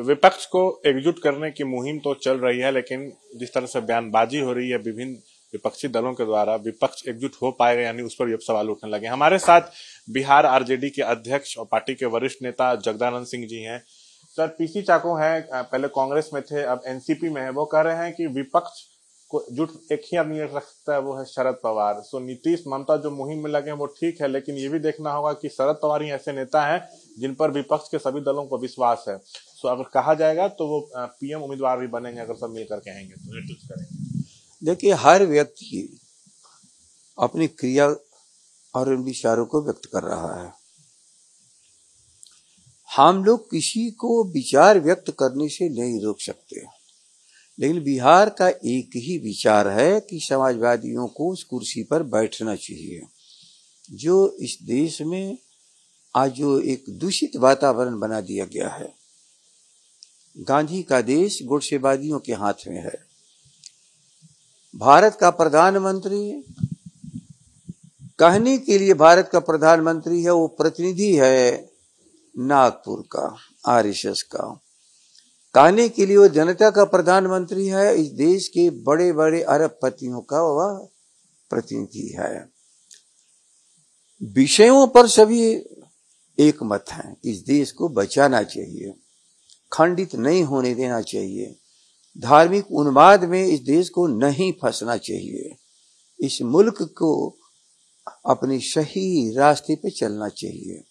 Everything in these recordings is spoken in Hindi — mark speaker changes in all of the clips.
Speaker 1: विपक्ष को एकजुट करने की मुहिम तो चल रही है लेकिन जिस तरह से बयानबाजी हो रही है विभिन्न विपक्षी दलों के द्वारा विपक्ष एकजुट हो पाएगा यानी उस पर भी अब सवाल उठने लगे हमारे साथ बिहार आरजेडी के अध्यक्ष और पार्टी के वरिष्ठ नेता जगदानंद सिंह जी हैं सर पीसी चाको हैं पहले कांग्रेस में थे अब एनसीपी में है वो कह रहे हैं कि विपक्ष को जुट एक ही आदमी रख सकता है वो है शरद पवार सो नीतीश ममता जो मुहिम में लगे हैं वो ठीक है लेकिन ये भी देखना होगा कि शरद पवार ही ऐसे नेता हैं जिन पर विपक्ष के सभी दलों को विश्वास है सो तो अगर कहा जाएगा तो वो पीएम उम्मीदवार भी बनेंगे अगर सब मिलकर कहेंगे तो देखिए
Speaker 2: हर व्यक्ति अपनी क्रिया और उन विचारों को व्यक्त कर रहा है हम लोग किसी को विचार व्यक्त करने से नहीं रोक सकते लेकिन बिहार का एक ही विचार है कि समाजवादियों को उस कुर्सी पर बैठना चाहिए जो इस देश में आज जो एक दूषित वातावरण बना दिया गया है गांधी का देश गुड़सेबाजियों के हाथ में है भारत का प्रधानमंत्री कहने के लिए भारत का प्रधानमंत्री है वो प्रतिनिधि है नागपुर का आरएसएस का कहने के लिए वो जनता का प्रधानमंत्री है इस देश के बड़े बड़े अरब पतियों का वह प्रतिनिधि है विषयों पर सभी एक मत हैं इस देश को बचाना चाहिए खंडित नहीं होने देना चाहिए धार्मिक उन्माद में इस देश को नहीं फंसना चाहिए इस मुल्क को अपने सही रास्ते पे चलना चाहिए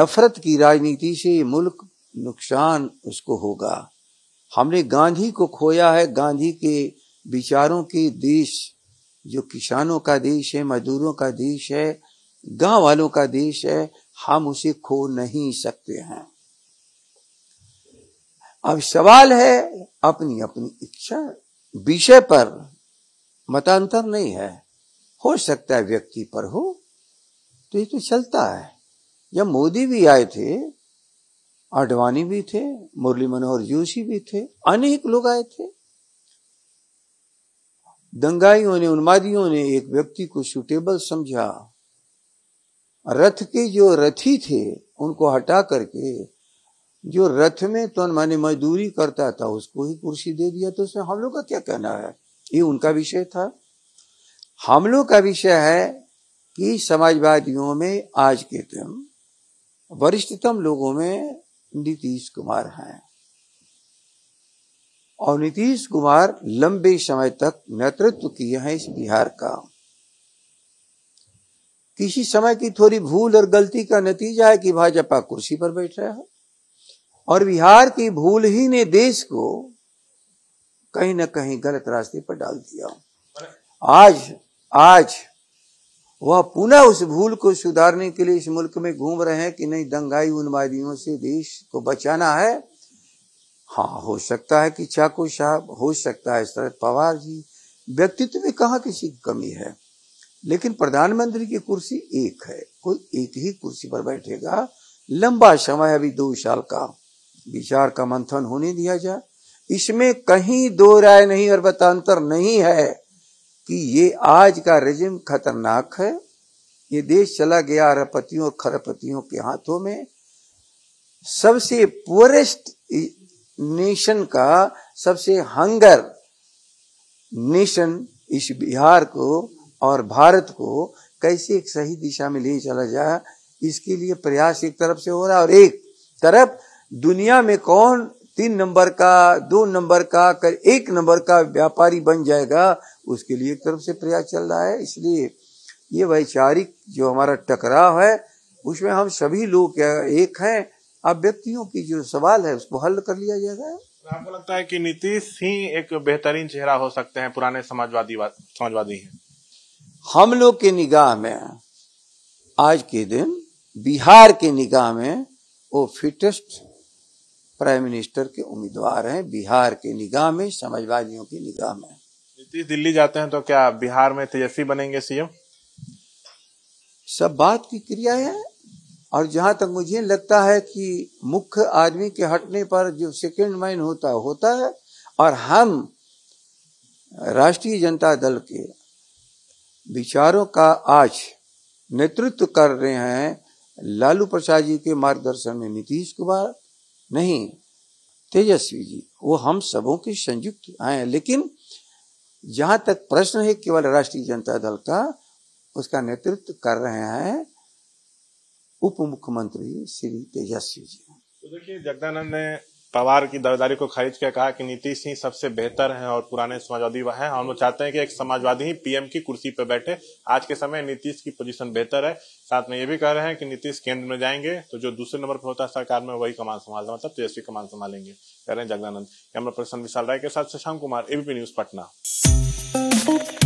Speaker 2: नफरत की राजनीति से ये मुल्क नुकसान उसको होगा हमने गांधी को खोया है गांधी के विचारों के देश जो किसानों का देश है मजदूरों का देश है गांव वालों का देश है हम उसे खो नहीं सकते हैं अब सवाल है अपनी अपनी इच्छा विषय पर मतांतर नहीं है हो सकता है व्यक्ति पर हो तो ये तो चलता है जब मोदी भी आए थे आडवाणी भी थे मुरली मनोहर जोशी भी थे अनेक लोग आए थे दंगाइयों ने उन्मादियों ने एक व्यक्ति को सुटेबल समझा रथ के जो रथी थे उनको हटा करके जो रथ में तो माने मजदूरी करता था उसको ही कुर्सी दे दिया तो उसमें हम लोग का क्या कहना है ये उनका विषय था हम लोग का विषय है कि समाजवादियों में आज के दिन वरिष्ठतम लोगों में नीतीश कुमार हैं और नीतीश कुमार लंबे समय तक नेतृत्व किए हैं इस बिहार का किसी समय की थोड़ी भूल और गलती का नतीजा है कि भाजपा कुर्सी पर बैठ रहा है और बिहार की भूल ही ने देश को कहीं ना कहीं गलत रास्ते पर डाल दिया आज आज वह पुनः उस भूल को सुधारने के लिए इस मुल्क में घूम रहे हैं कि नहीं दंगाई उन्मादियों से देश को बचाना है हाँ हो सकता है कि चाकू साहब हो सकता है शरद पवार जी व्यक्तित्व में कहा किसी की कमी है लेकिन प्रधानमंत्री की कुर्सी एक है कोई एक ही कुर्सी पर बैठेगा लंबा समय अभी दो साल का विचार का मंथन होने दिया जाए इसमें कहीं दो राय नहीं और बतांतर नहीं है कि ये आज का रजिम खतरनाक है ये देश चला गया अरबपतियों और खरपतियों के हाथों में सबसे पुअरेस्ट नेशन का सबसे हंगर नेशन इस बिहार को और भारत को कैसे एक सही दिशा में ले चला जाए इसके लिए प्रयास एक तरफ से हो रहा है और एक तरफ दुनिया में कौन तीन नंबर का दो नंबर का कर एक नंबर का व्यापारी बन जाएगा उसके लिए एक तरफ से प्रयास चल रहा है इसलिए ये वैचारिक जो हमारा टकराव है उसमें हम सभी लोग एक हैं अब व्यक्तियों की जो सवाल है उसको हल कर लिया जाएगा तो
Speaker 1: आपको लगता है कि नीतीश ही एक बेहतरीन चेहरा हो सकते हैं पुराने समाजवादी समाजवादी हैं
Speaker 2: हम लोग के निगाह में आज के दिन बिहार के निगाह में वो फिटेस्ट प्राइम मिनिस्टर के उम्मीदवार हैं बिहार के निगाह में समाजवादियों की निगाह में नीतीश दिल्ली जाते हैं
Speaker 1: तो क्या बिहार में तेजस्वी बनेंगे सीएम
Speaker 2: सब बात की क्रिया है और जहां तक मुझे लगता है कि मुख्य आदमी के हटने पर जो सेकेंड मैन होता होता है और हम राष्ट्रीय जनता दल के विचारों का आज नेतृत्व कर रहे हैं लालू प्रसाद जी के मार्गदर्शन में नीतीश कुमार नहीं तेजस्वी जी वो हम सबों के संयुक्त हैं लेकिन जहां तक प्रश्न है केवल राष्ट्रीय जनता दल का उसका नेतृत्व कर रहे हैं उप मुख्यमंत्री श्री तेजस्वी जी
Speaker 1: तो देखिए जगदानंद ने पवार की दर्दारी को खारिज किया कहा कि नीतीश ही सबसे बेहतर हैं और पुराने समाजवादी वह हैं और वो चाहते हैं कि एक समाजवादी ही पीएम की कुर्सी पर बैठे आज के समय नीतीश की पोजीशन बेहतर है साथ में ये भी कह रहे हैं कि नीतीश केंद्र में जाएंगे तो जो दूसरे नंबर पर होता है सरकार में वही कमान संभाल मतलब तेजस्वी कमान संभालेंगे कह रहे हैं जगदानंद कैमरा पर्सन विशाल राय के साथ शशांक कुमार एबीपी न्यूज पटना